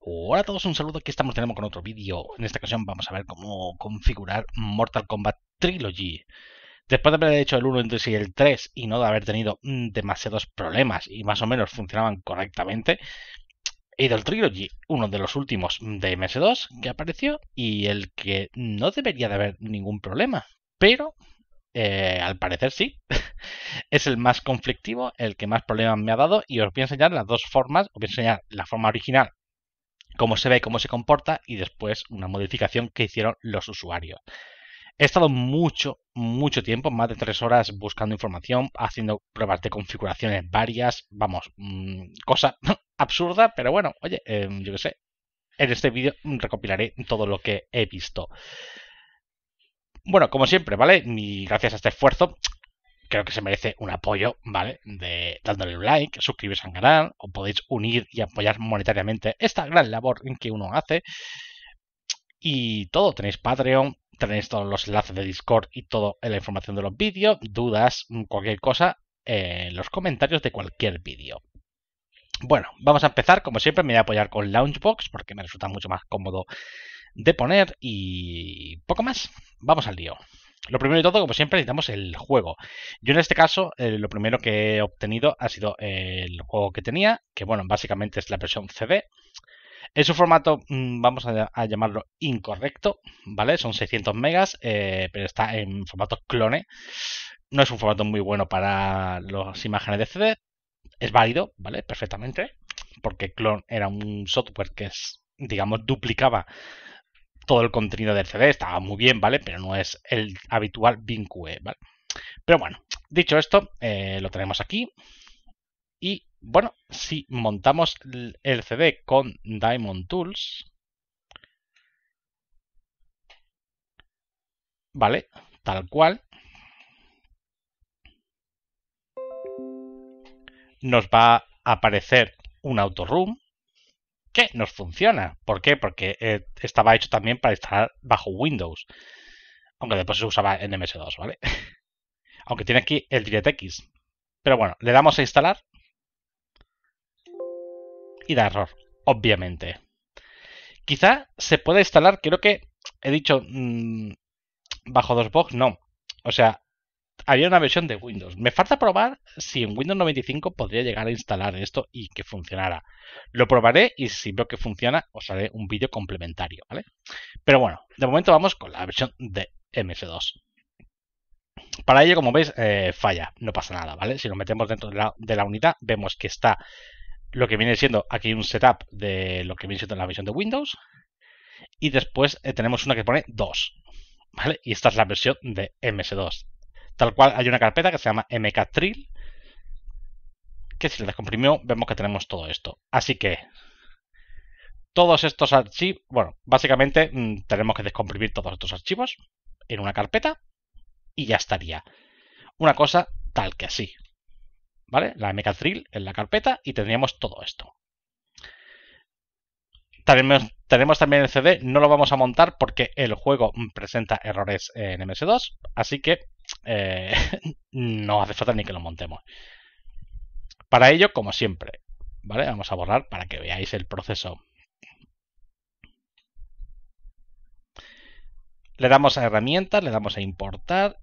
Hola a todos, un saludo, aquí estamos tenemos con otro vídeo. En esta ocasión vamos a ver cómo configurar Mortal Kombat Trilogy. Después de haber hecho el 1, el 2 y el 3 y no de haber tenido demasiados problemas y más o menos funcionaban correctamente, he ido al Trilogy, uno de los últimos de MS2 que apareció y el que no debería de haber ningún problema, pero eh, al parecer sí. es el más conflictivo, el que más problemas me ha dado y os voy a enseñar las dos formas. Os voy a enseñar la forma original cómo se ve, cómo se comporta y después una modificación que hicieron los usuarios. He estado mucho, mucho tiempo, más de tres horas buscando información, haciendo pruebas de configuraciones varias, vamos, mm, cosa absurda, pero bueno, oye, em, yo qué sé. En este vídeo recopilaré todo lo que he visto. Bueno, como siempre, ¿vale? Y gracias a este esfuerzo creo que se merece un apoyo, ¿vale? De dándole un like, suscribirse al canal, o podéis unir y apoyar monetariamente esta gran labor en que uno hace. Y todo, tenéis Patreon, tenéis todos los enlaces de Discord y toda la información de los vídeos, dudas, mm, cualquier cosa, en los comentarios de cualquier vídeo. Bueno, vamos a empezar. Como siempre, me voy a apoyar con Launchbox porque me resulta mucho más cómodo de poner y poco más. Vamos al lío. Lo primero de todo, como siempre, necesitamos el juego. Yo en este caso, eh, lo primero que he obtenido ha sido el juego que tenía, que bueno, básicamente es la versión CD. Es un formato, mm, vamos a, llamarlo incorrecto, ¿vale? Son 600 megas, eh, pero está en formato clone. No es un formato muy bueno para las imágenes de CD. Es válido, ¿vale? Perfectamente. Porque Clone era un software que es, digamos, duplicaba todo el contenido del CD, estaba muy bien, ¿vale? Pero no es el habitual BinQE, ¿vale? Pero bueno, dicho esto, eh, lo tenemos aquí. Y bueno, si montamos el CD con Diamond Tools, ¿vale? Tal cual. Nos va a aparecer un autoroom nos funciona. ¿Por qué? Porque eh, estaba hecho también para instalar bajo Windows. Aunque después se usaba en MS2, ¿vale? Aunque tiene aquí el DirectX. Pero bueno, le damos a instalar. Y da error, obviamente. Quizá se pueda instalar, creo que he dicho mm, bajo bajo DOSBox, no. O sea, había una versión de Windows. Me falta probar si en Windows 95 podría llegar a instalar esto y que funcionara. Lo probaré y si veo que funciona, os haré un vídeo complementario, ¿vale? Pero bueno, de momento vamos con la versión de MS2. Para ello, como veis, eh, falla, no pasa nada, ¿vale? Si lo metemos dentro de la, unidad, vemos que está lo que viene siendo aquí un setup de lo que viene siendo la versión de Windows. Y después eh, tenemos una que pone 2, ¿vale? Y esta es la versión de MS2. Tal cual hay una carpeta que se llama mktril, que si la descomprimió vemos que tenemos todo esto. Así que todos estos archivos, bueno, básicamente mm, tenemos que descomprimir todos estos archivos en una carpeta y ya estaría. Una cosa tal que así. ¿Vale? La mktril en la carpeta y tendríamos todo esto. Tenemos, tenemos, también el CD, no lo vamos a montar porque el juego presenta errores en MS2, así que eh, no hace falta ni que lo montemos. Para ello, como siempre, ¿vale? Vamos a borrar para que veáis el proceso. Le damos a herramientas, le damos a importar,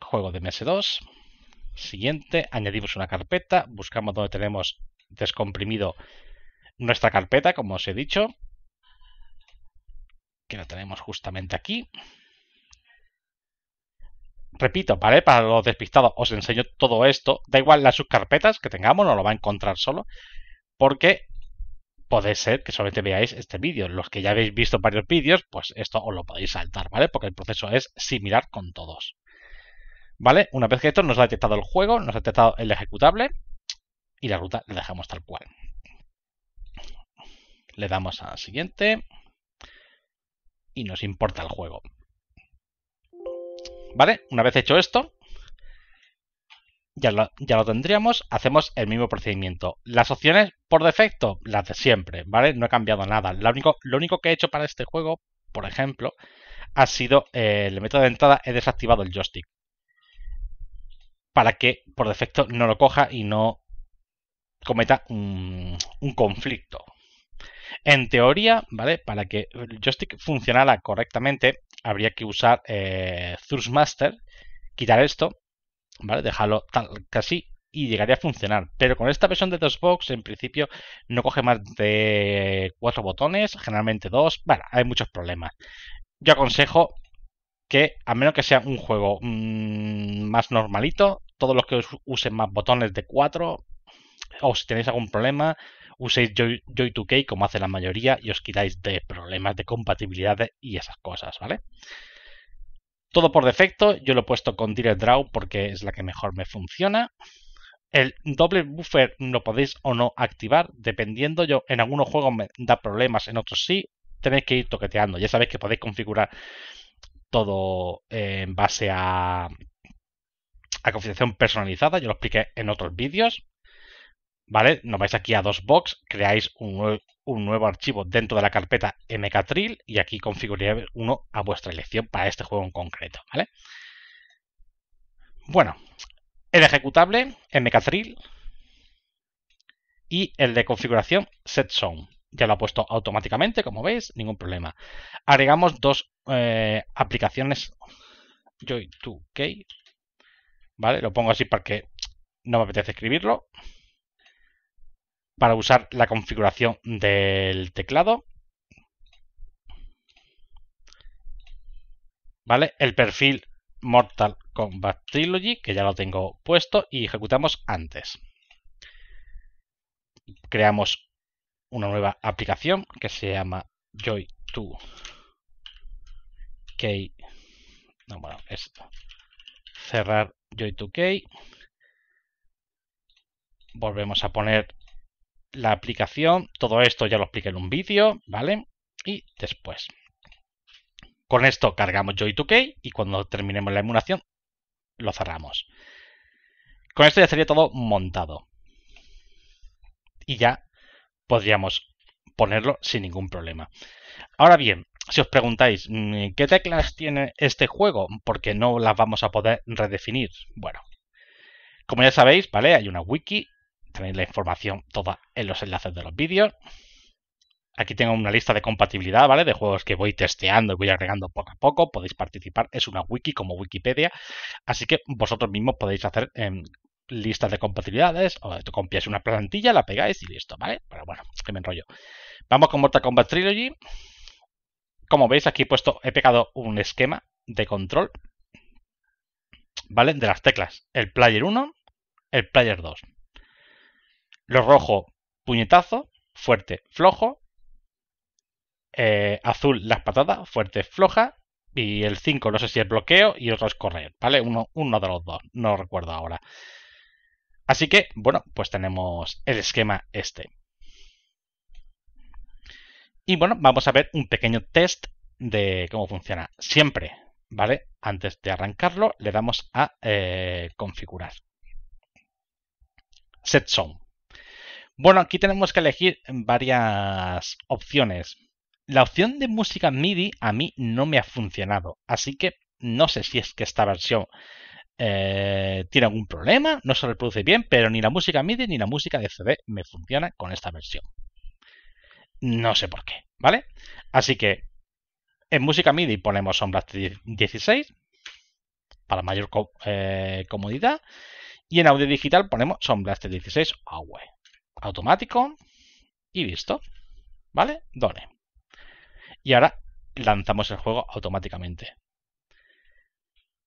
juego de MS2, siguiente, añadimos una carpeta, buscamos donde tenemos descomprimido nuestra carpeta, como os he dicho, que la tenemos justamente aquí repito, ¿vale? Para los despistados os enseño todo esto. Da igual las subcarpetas que tengamos, no lo va a encontrar solo. Porque puede ser que solamente veáis este vídeo. Los que ya habéis visto varios vídeos, pues esto os lo podéis saltar, ¿vale? Porque el proceso es similar con todos. ¿Vale? Una vez que esto nos ha detectado el juego, nos ha detectado el ejecutable y la ruta la dejamos tal cual. Le damos a siguiente y nos importa el juego. ¿Vale? Una vez hecho esto, ya lo, ya lo, tendríamos, hacemos el mismo procedimiento. Las opciones por defecto, las de siempre, ¿vale? No he cambiado nada. Lo único, lo único que he hecho para este juego, por ejemplo, ha sido eh, el método de entrada, he desactivado el joystick. Para que por defecto no lo coja y no cometa un, conflicto. En teoría, ¿vale? Para que el joystick funcionara correctamente, habría que usar eh, Master, quitar esto, ¿vale? Dejarlo tal, casi y llegaría a funcionar. Pero con esta versión de Dosbox, en principio, no coge más de cuatro botones, generalmente dos. Bueno, hay muchos problemas. Yo aconsejo que, a menos que sea un juego mm, más normalito, todos los que usen más botones de cuatro, o si tenéis algún problema, uséis Joy, 2K como hace la mayoría y os quitáis de problemas de compatibilidad y esas cosas, ¿vale? Todo por defecto, yo lo he puesto con Direct Draw porque es la que mejor me funciona. El doble buffer lo podéis o no activar, dependiendo. Yo en algunos juegos me da problemas, en otros sí. Tenéis que ir toqueteando. Ya sabéis que podéis configurar todo eh, en base a, a configuración personalizada. Yo lo expliqué en otros vídeos. ¿vale? Nos vais aquí a dos box, creáis un, nuevo, archivo dentro de la carpeta MKTrill y aquí configuráis uno a vuestra elección para este juego en concreto, ¿vale? Bueno, el ejecutable MKTrill y el de configuración setZone. Ya lo ha puesto automáticamente, como veis, ningún problema. Agregamos dos eh, aplicaciones Joy2K. ¿Vale? Lo pongo así porque no me apetece escribirlo para usar la configuración del teclado. ¿Vale? El perfil Mortal Kombat Trilogy, que ya lo tengo puesto, y ejecutamos antes. Creamos una nueva aplicación que se llama Joy2 k No, bueno, esto. Cerrar Joy2K. Volvemos a poner la aplicación, todo esto ya lo expliqué en un vídeo, ¿vale? Y después. Con esto cargamos Joy2K y cuando terminemos la emulación lo cerramos. Con esto ya sería todo montado. Y ya podríamos ponerlo sin ningún problema. Ahora bien, si os preguntáis, mm, ¿qué teclas tiene este juego? Porque no las vamos a poder redefinir. Bueno, como ya sabéis, ¿vale? Hay una wiki Tenéis la información toda en los enlaces de los vídeos. Aquí tengo una lista de compatibilidad, ¿vale? De juegos que voy testeando y voy agregando poco a poco. Podéis participar. Es una wiki como Wikipedia. Así que vosotros mismos podéis hacer em, listas de compatibilidades. O copiáis una plantilla, la pegáis y listo, ¿vale? Pero bueno, que me enrollo. Vamos con Mortal Kombat Trilogy. Como veis, aquí he puesto, he pegado un esquema de control. ¿Vale? De las teclas. El player 1, el player 2. Lo rojo, puñetazo, fuerte, flojo. Eh, azul, las patadas, fuerte, floja. Y el 5, no sé si es bloqueo y otro es correr, ¿vale? Uno, uno de los dos, no recuerdo ahora. Así que, bueno, pues tenemos el esquema este. Y bueno, vamos a ver un pequeño test de cómo funciona. Siempre, ¿vale? Antes de arrancarlo, le damos a eh, configurar. Set Zone. Bueno, aquí tenemos que elegir varias opciones. La opción de música MIDI a mí no me ha funcionado, así que no sé si es que esta versión eh, tiene algún problema, no se reproduce bien, pero ni la música MIDI ni la música de CD me funciona con esta versión. No sé por qué, ¿vale? Así que en música MIDI ponemos Sombras 16 para mayor eh, comodidad y en audio digital ponemos Sombras 16 Away automático y listo. ¿Vale? Done. Y ahora lanzamos el juego automáticamente.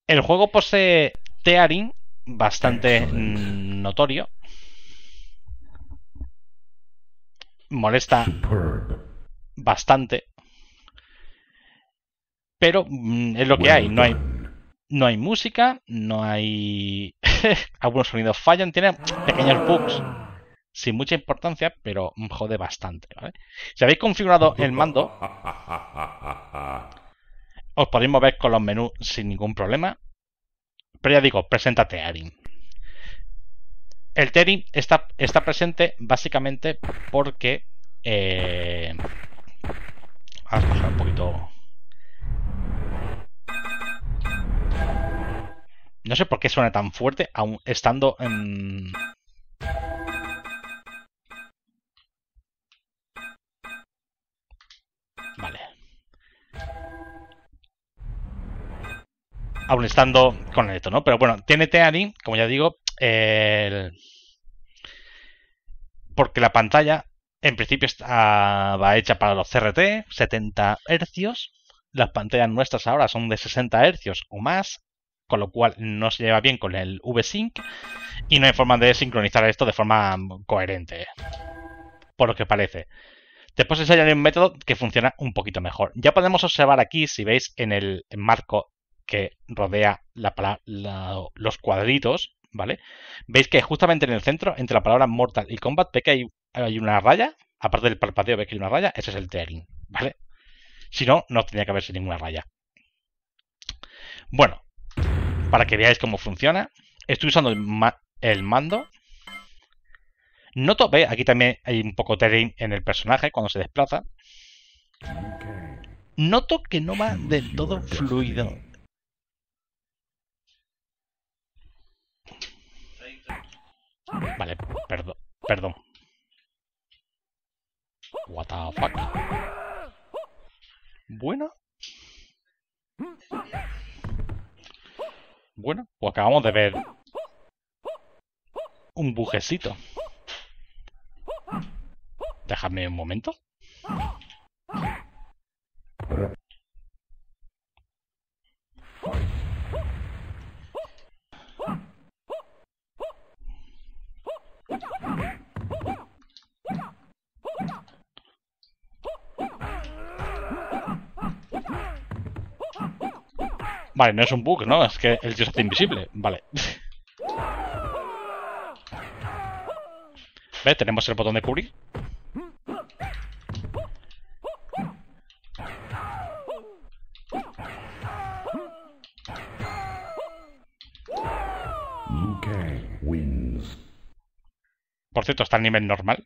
El juego posee tearing bastante notorio. Molesta bastante. Pero mm, es lo que hay. No hay, no hay música, no hay... Algunos sonidos fallan, tiene pequeños bugs sin mucha importancia, pero mm, jode bastante, Si habéis configurado el mando, os podéis mover con los menús sin ningún problema. Pero ya digo, preséntate Arin. El Tearing está, está presente básicamente porque... Eh, Vamos un poquito... No sé por qué suena tan fuerte, aún estando en... aún estando con esto, ¿no? Pero bueno, tiene Teani, como ya digo, porque la pantalla en principio estaba hecha para los CRT, 70 Hz. Las pantallas nuestras ahora son de 60 Hz o más, con lo cual no se lleva bien con el VSync y no hay forma de sincronizar esto de forma coherente, ¿eh? por lo que parece. Después enseñaré un método que funciona un poquito mejor. Ya podemos observar aquí, si veis en el marco que rodea la, los cuadritos, ¿vale? Veis que justamente en el centro, entre la palabra Mortal y Combat, veis que hay, una raya, aparte del parpadeo, veis que hay una raya, ese es el terrain, ¿vale? Si no, no tenía que haberse ninguna raya. Bueno, para que veáis cómo funciona, estoy usando el, mando. Noto, ve, aquí también hay un poco terrain en el personaje cuando se desplaza. Noto que no va del todo fluido. Vale, perdón. Perdón. What the fuck. Bueno. Bueno, pues acabamos de ver un bujecito. Déjame un momento. Vale, no es un bug, ¿no? Es que el tío invisible. Vale. ¿Ve? Tenemos el botón de cubrir. Por cierto, está en nivel normal.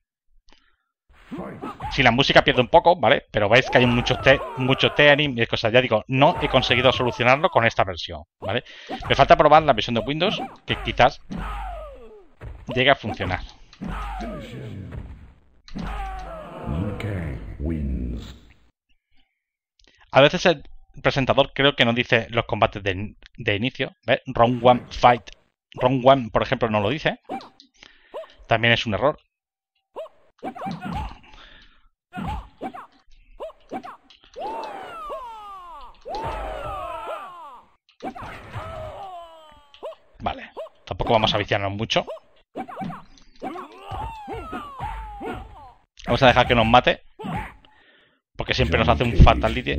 Si la música pierde un poco, ¿vale? Pero veis que hay muchos te, mucho tearing y cosas. Ya digo, no he conseguido solucionarlo con esta versión, ¿vale? Me falta probar la versión de Windows, que quizás llegue a funcionar. A veces el presentador creo que no dice los combates de, inicio. ¿ves? Round one fight. Round one, por ejemplo, no lo dice. También es un error. vamos a viciarnos mucho. Vamos a dejar que nos mate. Porque siempre nos hace un fatality.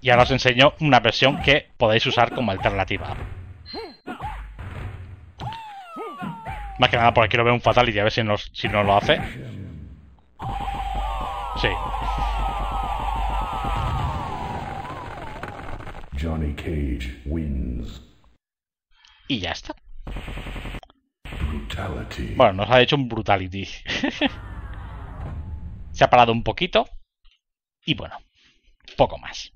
Y ahora os enseño una versión que podéis usar como alternativa. Más que nada por aquí quiero ver un fatality, a ver si nos, si lo hace. Sí, Johnny Cage wins. Y ya está. Bueno, nos ha hecho un brutality. Se ha parado un poquito. Y bueno, poco más.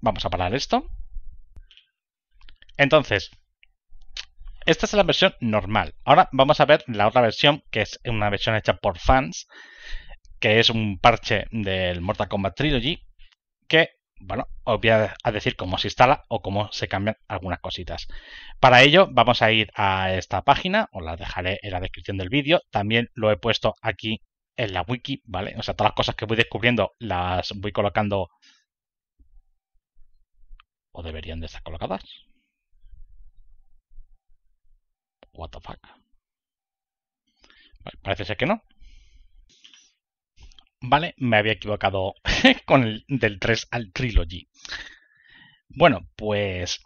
Vamos a parar esto. Entonces, esta es la versión normal. Ahora vamos a ver la otra versión, que es una versión hecha por fans, que es un parche del Mortal Kombat Trilogy, que bueno, os voy a, decir cómo se instala o cómo se cambian algunas cositas. Para ello vamos a ir a esta página, os la dejaré en la descripción del vídeo, también lo he puesto aquí en la wiki, ¿vale? O sea, todas las cosas que voy descubriendo las voy colocando o deberían de estar colocadas. What the fuck. parece ser que no, Vale, me había equivocado con el del 3 al Trilogy. Bueno, pues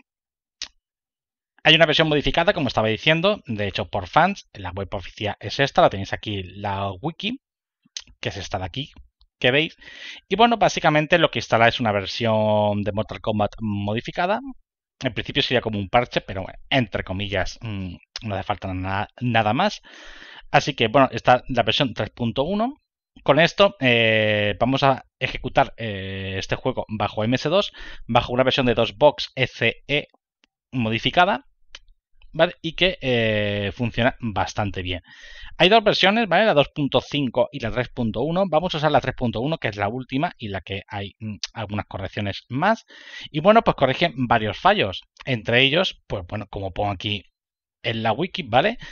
hay una versión modificada, como estaba diciendo, de hecho por fans. La web oficial es esta, la tenéis aquí, la wiki, que es esta de aquí, que veis. Y bueno, básicamente lo que instala es una versión de Mortal Kombat modificada. En principio sería como un parche, pero entre comillas mm, no hace falta nada más. Así que bueno, está la versión 3.1 con esto eh, vamos a ejecutar eh, este juego bajo MS2, bajo una versión de 2box FE e modificada, ¿vale? Y que eh, funciona bastante bien. Hay dos versiones, ¿vale? La 2.5 y la 3.1. Vamos a usar la 3.1, que es la última y la que hay mm, algunas correcciones más. Y bueno, pues corrigen varios fallos. Entre ellos, pues bueno, como pongo aquí en la wiki, ¿vale? vale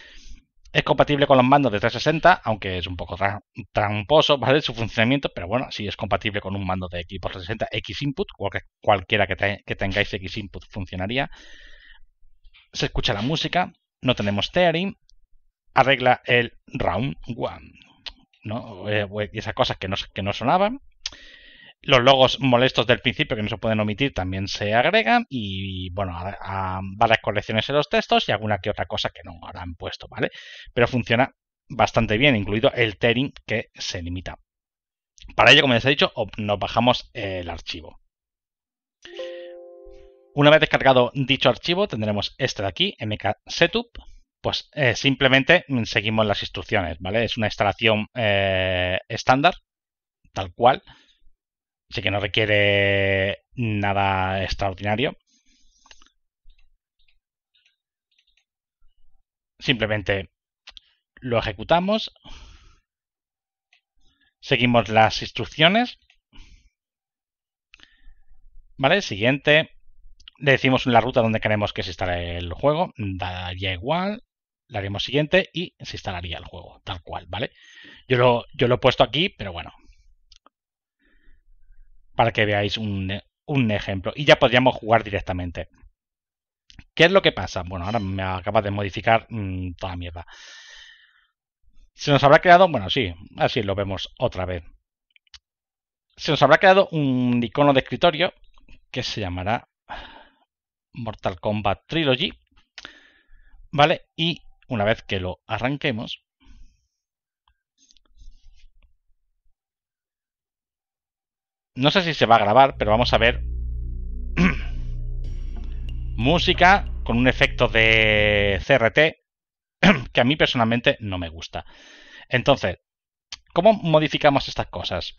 es compatible con los mandos de 360, aunque es un poco tramposo, ¿vale? Su funcionamiento, pero bueno, si es compatible con un mando de equipo 360 X Input, cualquiera que, tengáis X Input funcionaría. Se escucha la música, no tenemos tearing, arregla el round one, y eh, pues, esas cosas que no, que no sonaban. Los logos molestos del principio que no se pueden omitir también se agregan y bueno, a, varias colecciones en los textos y alguna que otra cosa que no habrán puesto, ¿vale? Pero funciona bastante bien, incluido el tearing que se limita. Para ello, como ya os he dicho, nos bajamos el archivo. Una vez descargado dicho archivo, tendremos este de aquí, mksetup, pues eh, simplemente seguimos las instrucciones, ¿vale? Es una instalación eh, estándar, tal cual, Así que no requiere nada extraordinario. Simplemente lo ejecutamos. Seguimos las instrucciones. Vale, siguiente. Le decimos la ruta donde queremos que se instale el juego. Daría igual. Le haremos siguiente y se instalaría el juego, tal cual, ¿vale? Yo yo lo he puesto aquí, pero bueno, para que veáis un, ejemplo. Y ya podríamos jugar directamente. ¿Qué es lo que pasa? Bueno, ahora me acaba de modificar mm, toda mierda. Se nos habrá creado, bueno, sí, así lo vemos otra vez. Se nos habrá creado un icono de escritorio que se llamará Mortal Kombat Trilogy. ¿Vale? Y una vez que lo arranquemos, No sé si se va a grabar, pero vamos a ver. Música con un efecto de CRT que a mí personalmente no me gusta. Entonces, ¿cómo modificamos estas cosas?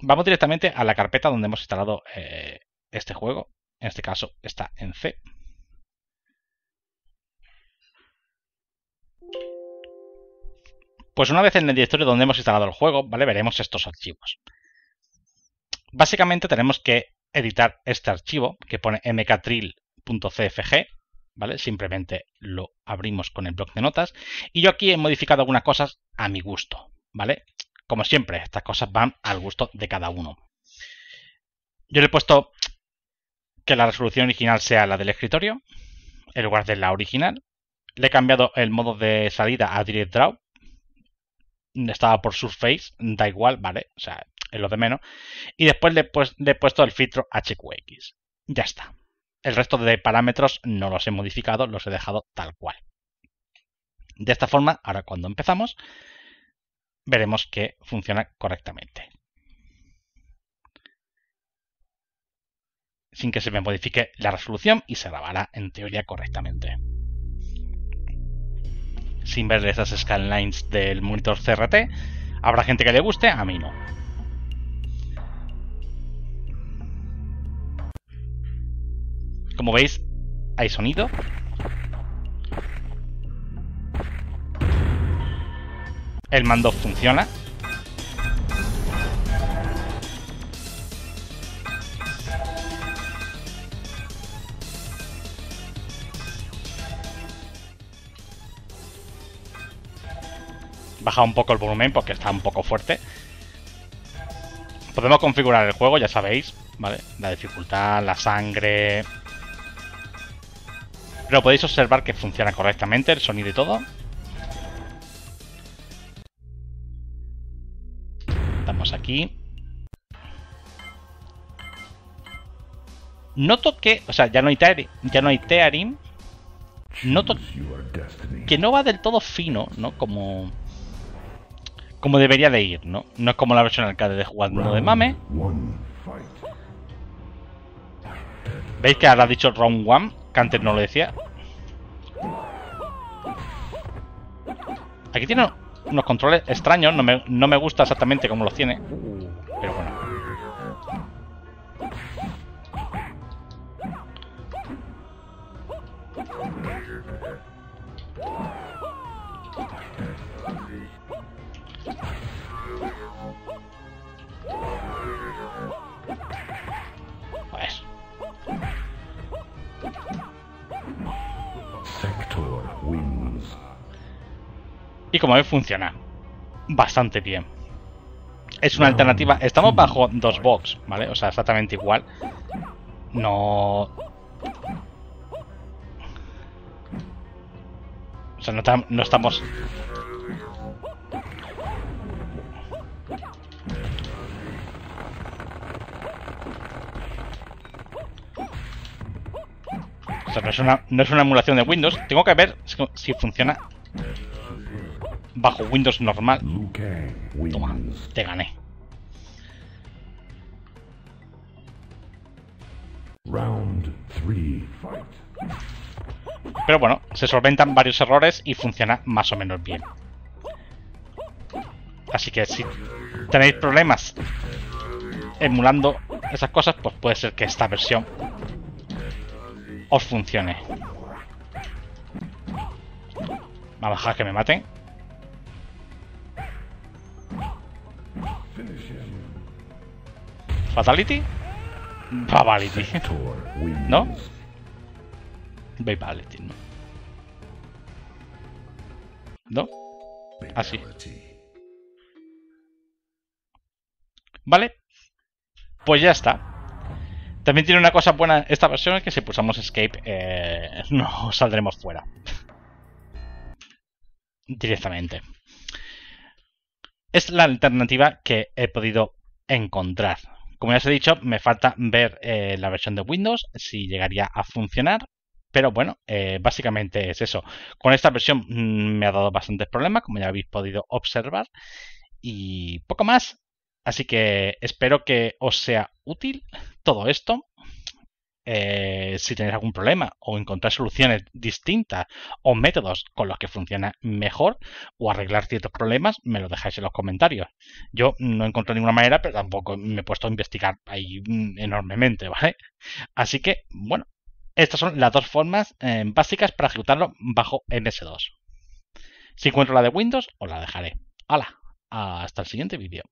Vamos directamente a la carpeta donde hemos instalado eh, este juego. En este caso está en C. Pues una vez en el directorio donde hemos instalado el juego, ¿vale? Veremos estos archivos. Básicamente tenemos que editar este archivo que pone mktrill.cfg, ¿vale? Simplemente lo abrimos con el bloc de notas y yo aquí he modificado algunas cosas a mi gusto, ¿vale? Como siempre, estas cosas van al gusto de cada uno. Yo le he puesto que la resolución original sea la del escritorio, en lugar de la original. Le he cambiado el modo de salida a Direct Draw. Estaba por Surface, da igual, ¿vale? O sea, en lo de menos, y después le, he pues, puesto el filtro HQX. Ya está. El resto de parámetros no los he modificado, los he dejado tal cual. De esta forma, ahora cuando empezamos, veremos que funciona correctamente. Sin que se me modifique la resolución y se grabará en teoría correctamente. Sin ver esas scanlines del monitor CRT, habrá gente que le guste, a mí no. Como veis, hay sonido. El mando funciona. Baja un poco el volumen porque está un poco fuerte. Podemos configurar el juego, ya sabéis, ¿vale? La dificultad, la sangre, pero podéis observar que funciona correctamente el sonido y todo. Estamos aquí. Noto que, o sea, ya no hay Tearim. ya no hay Noto que no va del todo fino, ¿no? Como como debería de ir, ¿no? No es como la versión alcalde de jugando de mame. ¿Veis que ahora ha dicho round one? Que no lo decía. Aquí tiene unos controles extraños. No me, no me gusta exactamente cómo los tiene. como funciona bastante bien. Es una alternativa. Estamos bajo dos box, ¿vale? O sea, exactamente igual. No. O sea, no, no estamos. O sea, no es, una, no es una emulación de Windows. Tengo que ver si funciona bajo Windows normal. Toma, te gané. Pero bueno, se solventan varios errores y funciona más o menos bien. Así que si tenéis problemas emulando esas cosas, pues puede ser que esta versión os funcione. Vamos a dejar que me maten. ¿Fatality? Fatality. ¿No? Fatality, ¿no? ¿No? Así. Ah, ¿Vale? Pues ya está. También tiene una cosa buena esta versión, es que si pulsamos escape eh, no saldremos fuera. Directamente. Es la alternativa que he podido encontrar. Como ya os he dicho, me falta ver eh, la versión de Windows, si llegaría a funcionar. Pero bueno, eh, básicamente es eso. Con esta versión mm, me ha dado bastantes problemas, como ya habéis podido observar. Y poco más. Así que espero que os sea útil todo esto. Eh, si tenéis algún problema o encontrar soluciones distintas o métodos con los que funciona mejor o arreglar ciertos problemas, me lo dejáis en los comentarios. Yo no encontré ninguna manera, pero tampoco me he puesto a investigar ahí mm, enormemente, ¿vale? Así que, bueno, estas son las dos formas eh, básicas para ejecutarlo bajo MS2. Si encuentro la de Windows, os la dejaré. ¡Hala! Hasta el siguiente vídeo.